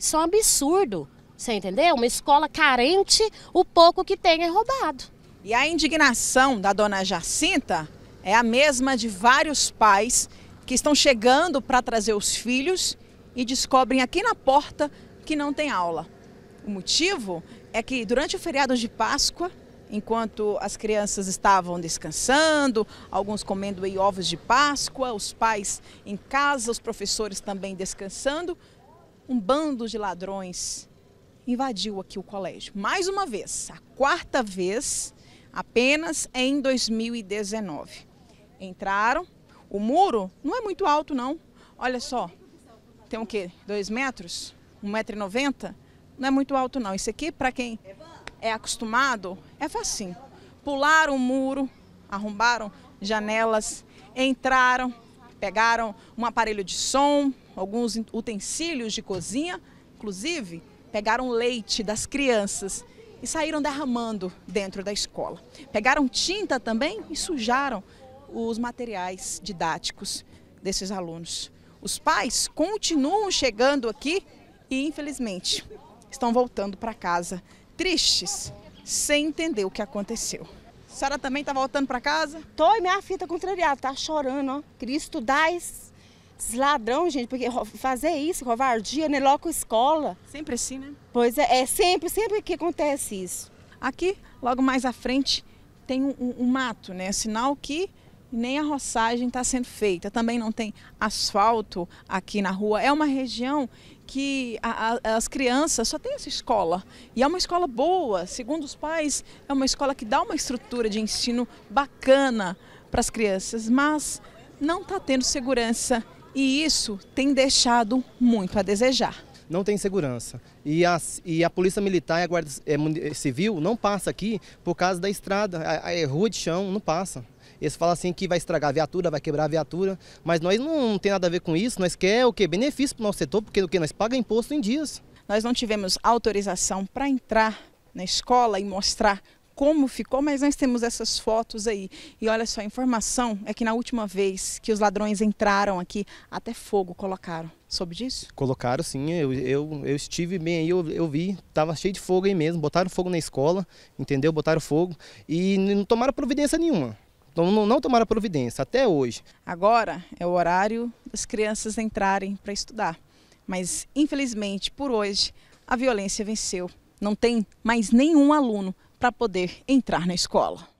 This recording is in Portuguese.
Isso é um absurdo. Você entendeu? Uma escola carente, o pouco que tem é roubado. E a indignação da dona Jacinta é a mesma de vários pais que estão chegando para trazer os filhos e descobrem aqui na porta que não tem aula. O motivo é que durante o feriado de Páscoa, enquanto as crianças estavam descansando, alguns comendo ovos de Páscoa, os pais em casa, os professores também descansando, um bando de ladrões invadiu aqui o colégio. Mais uma vez, a quarta vez, apenas em 2019. Entraram, o muro não é muito alto não, olha só, tem o que 2 metros? 1,90m? Não é muito alto não, isso aqui para quem é acostumado é facinho. Pularam o muro, arrombaram janelas, entraram, pegaram um aparelho de som, alguns utensílios de cozinha, inclusive pegaram leite das crianças e saíram derramando dentro da escola. Pegaram tinta também e sujaram os materiais didáticos desses alunos. Os pais continuam chegando aqui e, infelizmente, estão voltando para casa tristes, sem entender o que aconteceu. A senhora também está voltando para casa? Tô, e minha filha está contrariada, tá chorando, ó. Cristo estudar, ladrão, gente, porque fazer isso, covardia, né? Logo escola. Sempre assim, né? Pois é, é sempre, sempre que acontece isso. Aqui, logo mais à frente, tem um, um mato, né? Sinal que nem a roçagem está sendo feita. Também não tem asfalto aqui na rua. É uma região que a, a, as crianças só tem essa escola. E é uma escola boa, segundo os pais, é uma escola que dá uma estrutura de ensino bacana para as crianças, mas não está tendo segurança e isso tem deixado muito a desejar. Não tem segurança. E a, e a Polícia Militar e a Guarda é, eh, Civil não passa aqui por causa da estrada, a, a é rua de chão, não passa. Eles falam assim que vai estragar a viatura, vai quebrar a viatura, mas nós não, não tem nada a ver com isso, nós quer o que? Benefício para o nosso setor, porque o que? Nós pagamos imposto em dias. Nós não tivemos autorização para entrar na escola e mostrar como ficou, mas nós temos essas fotos aí. E olha só, a informação é que na última vez que os ladrões entraram aqui, até fogo colocaram. Soube disso? Colocaram sim, eu, eu, eu estive bem aí, eu, eu vi, tava cheio de fogo aí mesmo, botaram fogo na escola, entendeu? Botaram fogo e não tomaram providência nenhuma. Não, não, não tomaram providência até hoje. Agora é o horário das crianças entrarem para estudar. Mas infelizmente, por hoje, a violência venceu. Não tem mais nenhum aluno para poder entrar na escola.